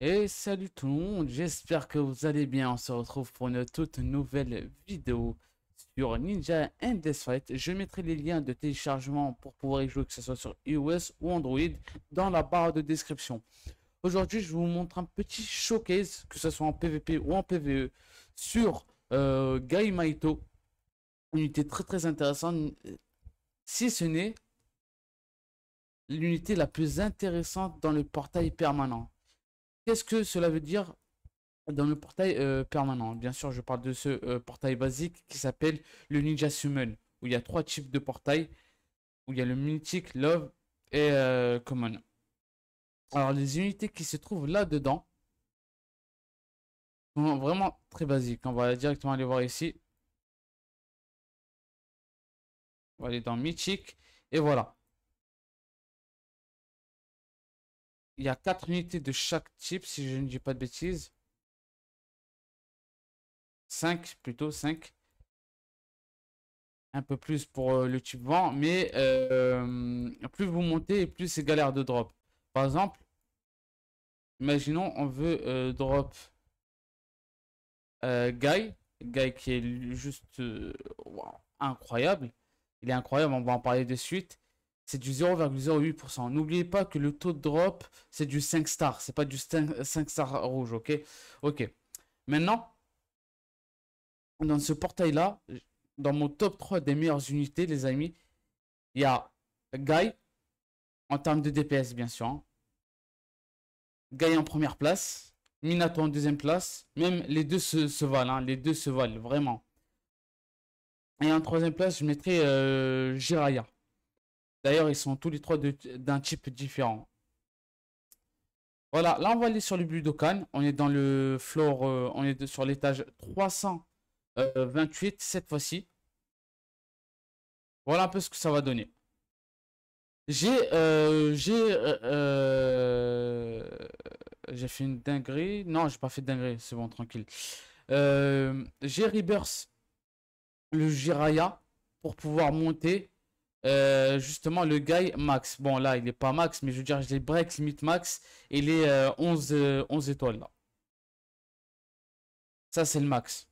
Et salut tout le monde, j'espère que vous allez bien. On se retrouve pour une toute nouvelle vidéo sur Ninja Fight. Je mettrai les liens de téléchargement pour pouvoir y jouer, que ce soit sur iOS ou Android, dans la barre de description. Aujourd'hui, je vous montre un petit showcase, que ce soit en PvP ou en PvE, sur euh, Gaimaito. Une unité très très intéressante, si ce n'est l'unité la plus intéressante dans le portail permanent ce que cela veut dire dans le portail euh, permanent Bien sûr, je parle de ce euh, portail basique qui s'appelle le Ninja Summon, où il y a trois types de portails, où il y a le Mythic, Love et euh, Common. Alors, les unités qui se trouvent là-dedans sont vraiment très basiques. On va directement aller voir ici. On va aller dans Mythic, et voilà. Il y a 4 unités de chaque type, si je ne dis pas de bêtises. 5 plutôt, 5. Un peu plus pour euh, le type vent, mais euh, plus vous montez, plus c'est galère de drop. Par exemple, imaginons on veut euh, drop Guy. Guy qui est juste incroyable. Il est incroyable, on va en parler de suite c'est du 0,08%. N'oubliez pas que le taux de drop, c'est du 5 stars, c'est pas du 5, stars rouge, ok Ok. Maintenant, dans ce portail-là, dans mon top 3 des meilleures unités, les amis, il y a Guy, en termes de DPS, bien sûr. Hein. Guy en première place, Minato en deuxième place. Même les deux se, valent, hein. les deux se valent, vraiment. Et en troisième place, je mettrai euh, Jiraya. D'ailleurs, ils sont tous les trois d'un type différent. Voilà, là on va aller sur le Budokan. On est dans le floor, euh, on est sur l'étage 328 euh, cette fois-ci. Voilà un peu ce que ça va donner. J'ai euh, j'ai j'ai fait une dinguerie. Non, j'ai pas fait de dinguerie, c'est bon, tranquille. j'ai rebirth le Jiraya pour pouvoir monter euh, justement le guy max. Bon là il n'est pas max mais je veux dire j'ai break limite max et il est 11, euh, euh, étoiles Ça c'est le max.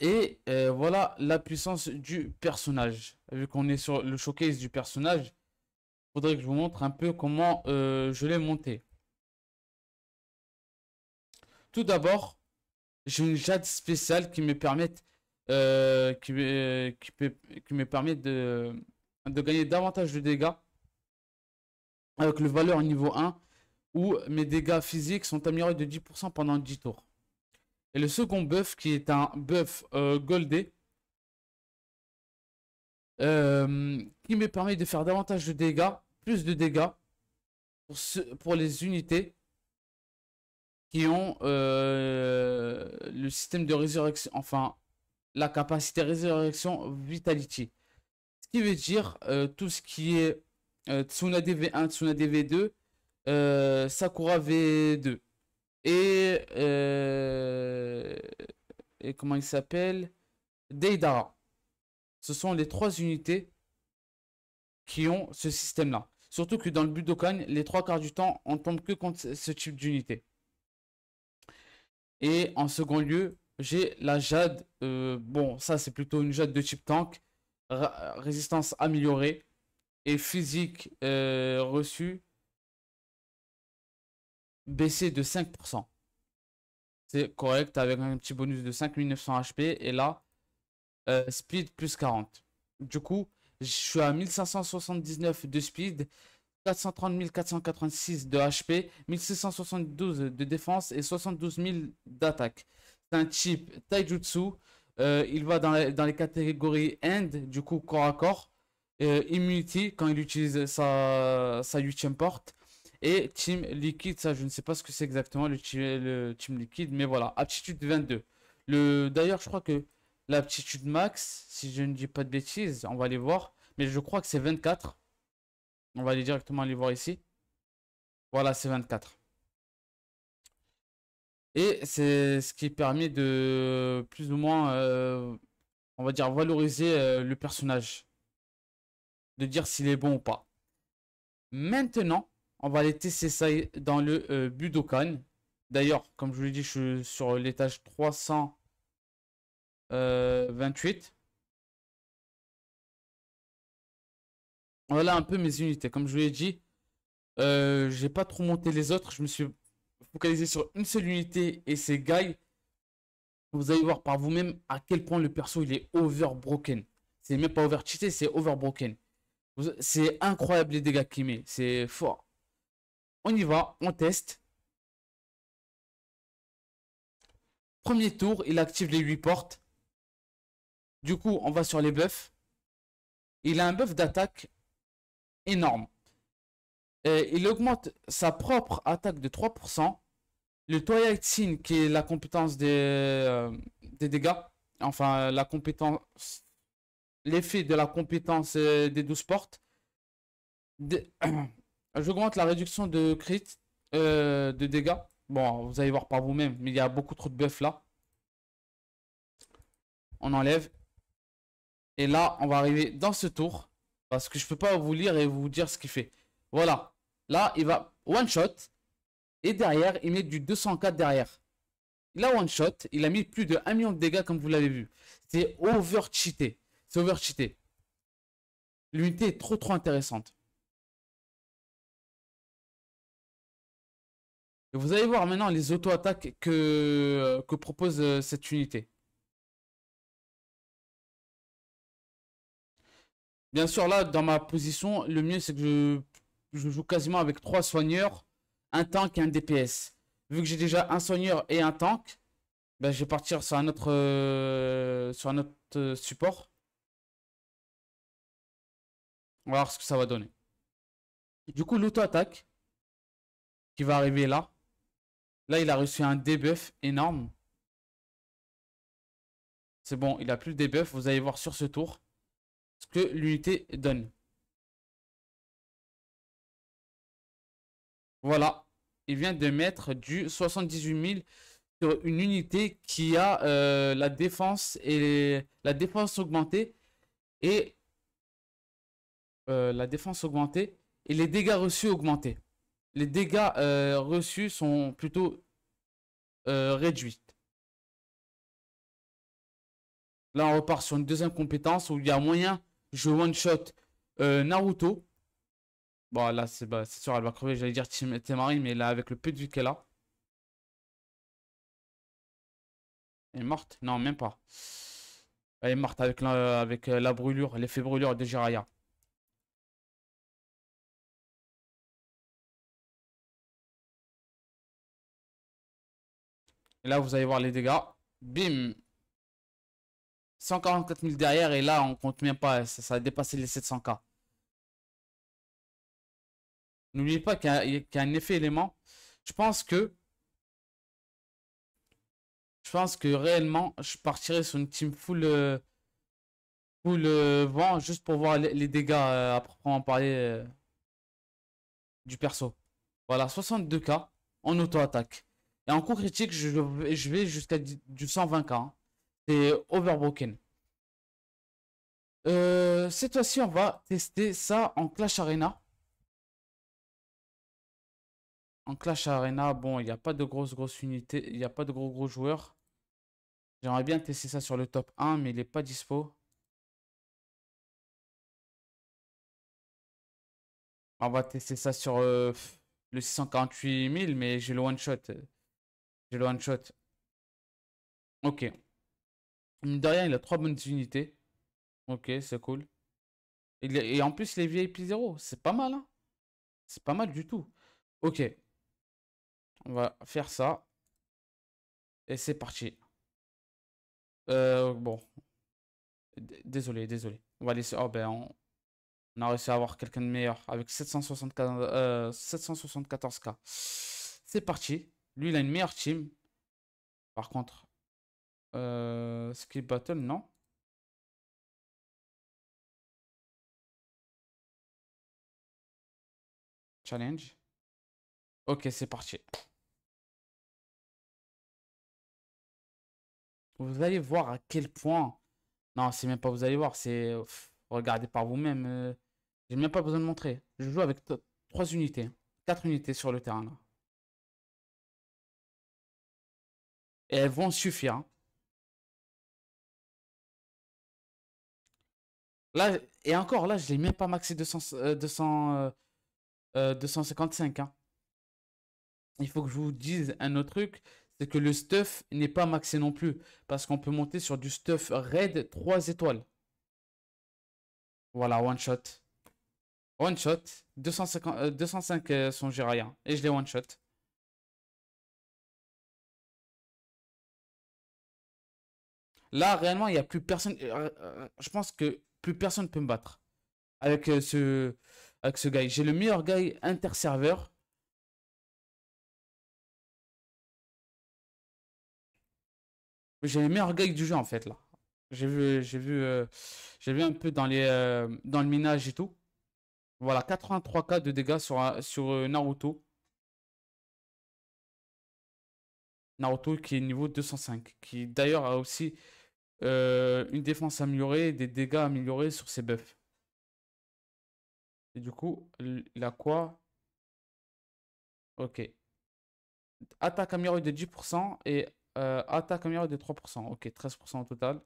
Et voilà la puissance du personnage. Vu qu'on est sur le showcase du personnage, faudrait que je vous montre un peu comment je l'ai monté. Tout d'abord, j'ai une jade spéciale qui me permet euh, euh, qui, me permet de, de, gagner davantage de dégâts avec le valeur niveau 1 où mes dégâts physiques sont améliorés de 10% pendant 10 tours. Et le second buff qui est un buff euh, goldé euh, qui me permet de faire davantage de dégâts, plus de dégâts pour, pour les unités qui ont le système de résurrection, enfin la capacité résurrection Vitality. Ce qui veut dire euh, tout ce qui est euh, Tsunade V1, Tsunade dv euh, 2 Sakura V2. Et, euh, et comment il s'appelle Deidara. Ce sont les trois unités qui ont ce système-là. Surtout que dans le Budokan, les trois quarts du temps, on tombe que contre ce type d'unité. Et en second lieu, j'ai la jade, euh, bon, ça c'est plutôt une jade de type tank, résistance améliorée et physique euh, reçue baissée de 5%. C'est correct avec un petit bonus de 5900 HP et là, euh, speed plus 40. Du coup, je suis à 1579 de speed, 430 486 de HP, 1672 de défense et 72 000 d'attaque. C'est un type taijutsu. Euh, il va dans, les catégories end, du coup corps à corps. Euh, immunity, quand il utilise sa, sa 8 porte. Et Team Liquid, ça je ne sais pas ce que c'est exactement le, le Team Liquid, mais voilà, aptitude 22. Le, d'ailleurs, je crois que l'aptitude max, si je ne dis pas de bêtises, on va aller voir, mais je crois que c'est 24. On va aller directement aller voir ici. Voilà, c'est 24. Et c'est ce qui permet de plus ou moins, euh, on va dire, valoriser euh, le personnage. De dire s'il est bon ou pas. Maintenant, on va aller tester ça dans le euh, Budokan. D'ailleurs, comme je vous l'ai dit, je suis sur l'étage 328. Voilà un peu mes unités. Comme je vous l'ai dit, j'ai pas trop monté les autres. Je me suis focaliser sur une seule unité et ses Guy, vous allez voir par vous-même à quel point le perso il est overbroken. C'est même pas over cheaté c'est overbroken. C'est incroyable les dégâts qu'il met, c'est fort. On y va, on teste. Premier tour, il active les 8 portes. Du coup, on va sur les buffs. Il a un buff d'attaque énorme il augmente sa propre attaque de 3%. Le Twilight qui est la compétence euh, des, dégâts, enfin la compétence, l'effet de la compétence euh, des 12 portes. J'augmente la réduction de crit, euh, de dégâts. Bon, vous allez voir par vous-même, mais il y a beaucoup trop de buff là. On enlève. Et là, on va arriver dans ce tour. Parce que je ne peux pas vous lire et vous dire ce qu'il fait. Voilà. Là, il va one shot. Et derrière, il met du 204 derrière. Il a one shot. Il a mis plus de 1 million de dégâts, comme vous l'avez vu. C'est over cheaté. C'est over cheaté. L'unité est trop trop intéressante. vous allez voir maintenant les auto-attaques que, que propose euh, cette unité. Bien sûr, là, dans ma position, le mieux, c'est que je je joue quasiment avec trois soigneurs, un tank et un DPS. Vu que j'ai déjà un soigneur et un tank, ben, je vais partir sur un autre, euh, sur un euh, support. On va voir ce que ça va donner. Du coup, l'auto-attaque qui va arriver là. Là, il a reçu un debuff énorme. C'est bon, il a plus de debuff. Vous allez voir sur ce tour ce que l'unité donne. Voilà. Il vient de mettre du 78 000 sur une unité qui a euh, la défense et la défense augmentée et euh, la défense augmentée et les dégâts reçus augmentés. Les dégâts euh, reçus sont plutôt réduits. Là, on repart sur une deuxième compétence où il y a moyen, je one-shot Naruto Bon, là, c'est bah, sûr, elle va crever. J'allais dire Temari, mais là, avec le peu de vie qu'elle a. Elle est morte Non, même pas. Elle est morte avec la, euh, brûlure, l'effet brûlure de Jiraya. Et là, vous allez voir les dégâts. Bim 144 000 derrière, et là, on compte même pas. ça a dépassé les 700K. N'oubliez pas qu'il y, a un effet élément. Je pense que. Je pense que réellement, je partirais sur une team full. Euh, full euh, vent, juste pour voir les, dégâts euh, à proprement parler du perso. Voilà, 62k en auto-attaque. Et en coup critique, je, vais jusqu'à du 120k. Hein. C'est overbroken. cette fois-ci, on va tester ça en Clash Arena. En Clash Arena, bon, il n'y a pas de grosses grosses unités, il n'y a pas de gros gros joueurs. J'aimerais bien tester ça sur le top 1, mais il n'est pas dispo. On va tester ça sur euh, le 648 000, mais j'ai le one shot. J'ai le one shot. Ok. Derrière, il a trois bonnes unités. Ok, c'est cool. Et en plus, les VIP 0, c'est pas mal. Hein c'est pas mal du tout. Ok. On va faire ça. Et c'est parti. Euh, bon. désolé, désolé. On va laisser... Oh ben, on, a réussi à avoir quelqu'un de meilleur avec 774, 774k. Euh, c'est parti. Lui, il a une meilleure team. Par contre, euh, Skip Battle, non. Challenge. Ok, c'est parti. Vous allez voir à quel point. Non, c'est même pas vous allez voir, c'est. Regardez par vous-même. Euh, j'ai même pas besoin de montrer. Je joue avec trois unités. quatre unités sur le terrain Et elles vont suffire. Hein. Là, et encore là, je l'ai même pas maxé 200, 200, 255. Il faut que je vous dise un autre truc, c'est que le stuff n'est pas maxé non plus. Parce qu'on peut monter sur du stuff raid 3 étoiles. Voilà, one shot. One shot. 250, 205 euh, euh, sont Jiraya. Et je l'ai one shot. Là, réellement, il n'y a plus personne. Euh, je pense que plus personne peut me battre. Avec ce, avec ce guy. J'ai le meilleur guy interserveur. j'ai les meilleurs gag du jeu en fait là. J'ai vu, j'ai vu, euh, j'ai vu un peu dans les, euh, dans le minage et tout. Voilà, 83k de dégâts sur, sur euh, Naruto. Naruto qui est niveau 205, qui d'ailleurs a aussi une défense améliorée, des dégâts améliorés sur ses buffs. Et du coup, la quoi Ok. Attaque améliorée de 10% et euh, attaque améliorée de 3%. Ok, 13% au total.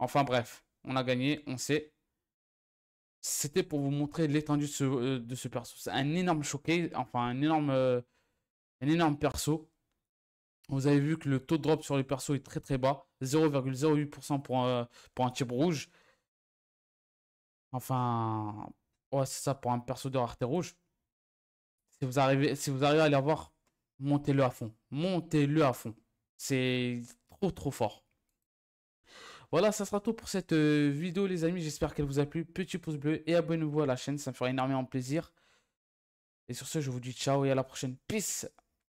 Enfin bref, on a gagné, on sait. C'était pour vous montrer l'étendue de, ce, euh, perso. C'est un énorme choqué enfin un énorme, euh, un énorme perso. Vous avez vu que le taux de drop sur les perso est très très bas. 0,08% pour, un, pour un type rouge. Enfin, ouais c'est ça pour un perso de rareté rouge. Si vous arrivez, si vous arrivez à les voir, montez-le à fond. Montez-le à fond. C'est trop trop fort. Voilà, ça sera tout pour cette euh, vidéo les amis. J'espère qu'elle vous a plu. Petit pouce bleu et abonnez-vous à la chaîne, ça me fera énormément plaisir. Et sur ce, je vous dis ciao et à la prochaine. Peace